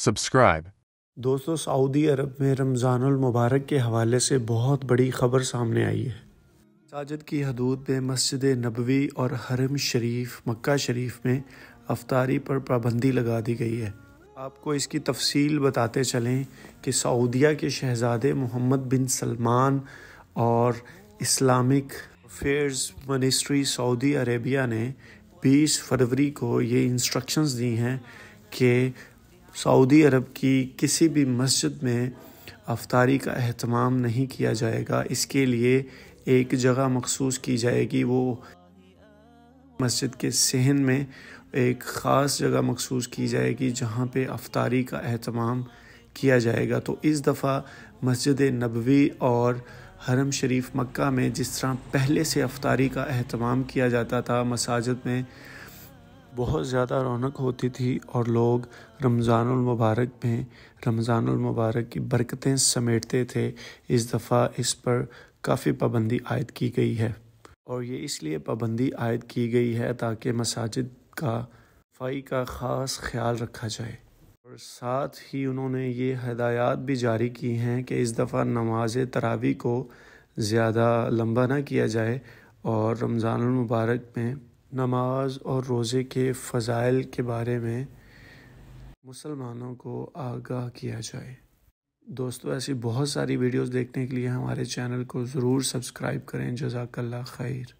subscribe दोस्तों Saudi अरब में रमज़ानुल मुबारक के हवाले से बहुत बड़ी खबर सामने आई है साजिद की हदूद में मस्जिद नबवी और हरम शरीफ मक्का शरीफ में अफतारी पर पाबंदी लगा दी गई है आपको इसकी तफसील बताते चलें कि सऊदिया के शहज़ादे मोहम्मद बिन सलमान और Islamic affairs ministry Saudi Arabia ने 20 फरवरी को ये इंस्ट्रक्शंस दी हैं कि सऊदी अरब की किसी भी मस्जिद में अफ्तारी का अहतमाम नहीं किया जाएगा इसके लिए एक जगह मखसूस की जाएगी वो मस्जिद के सहन में एक ख़ास जगह मखसूस की जाएगी जहाँ पे अफ्तारी का अहतमाम किया जाएगा तो इस दफ़ा मस्जिद नबवी और हरम शरीफ मक्का में जिस तरह पहले से अफ्तारी का अहतमाम किया जाता था मसाजिद में बहुत ज़्यादा रौनक होती थी और लोग रमज़ानमबारक में रमज़ानमबारक की बरकतें समेटते थे इस दफ़ा इस पर काफ़ी पाबंदी आयद की गई है और ये इसलिए पाबंदी आयद की गई है ताकि मसाजिद का सफाई का ख़ास ख्याल रखा जाए और साथ ही उन्होंने ये हदायत भी जारी की हैं कि इस दफ़ा नमाज तरावी को ज़्यादा लंबा ना किया जाए और रमज़ानमबारक में नमाज और रोज़े के फ़ाइल के बारे में मुसलमानों को आगाह किया जाए दोस्तों ऐसी बहुत सारी वीडियोस देखने के लिए हमारे चैनल को ज़रूर सब्सक्राइब करें जजाकल्ला खैर